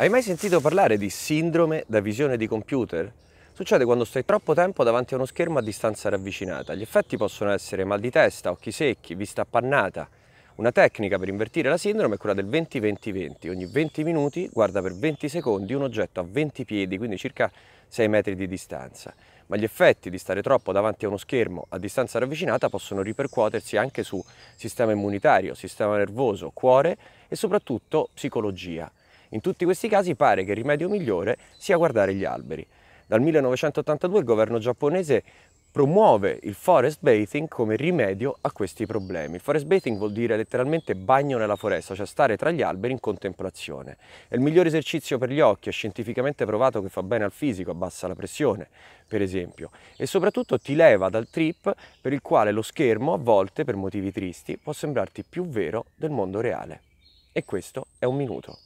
Hai mai sentito parlare di sindrome da visione di computer? Succede quando stai troppo tempo davanti a uno schermo a distanza ravvicinata. Gli effetti possono essere mal di testa, occhi secchi, vista appannata. Una tecnica per invertire la sindrome è quella del 20-20-20. Ogni 20 minuti guarda per 20 secondi un oggetto a 20 piedi, quindi circa 6 metri di distanza. Ma gli effetti di stare troppo davanti a uno schermo a distanza ravvicinata possono ripercuotersi anche su sistema immunitario, sistema nervoso, cuore e soprattutto psicologia. In tutti questi casi pare che il rimedio migliore sia guardare gli alberi. Dal 1982 il governo giapponese promuove il forest bathing come rimedio a questi problemi. Il forest bathing vuol dire letteralmente bagno nella foresta, cioè stare tra gli alberi in contemplazione. È il migliore esercizio per gli occhi, è scientificamente provato che fa bene al fisico, abbassa la pressione, per esempio, e soprattutto ti leva dal trip per il quale lo schermo a volte, per motivi tristi, può sembrarti più vero del mondo reale. E questo è un minuto.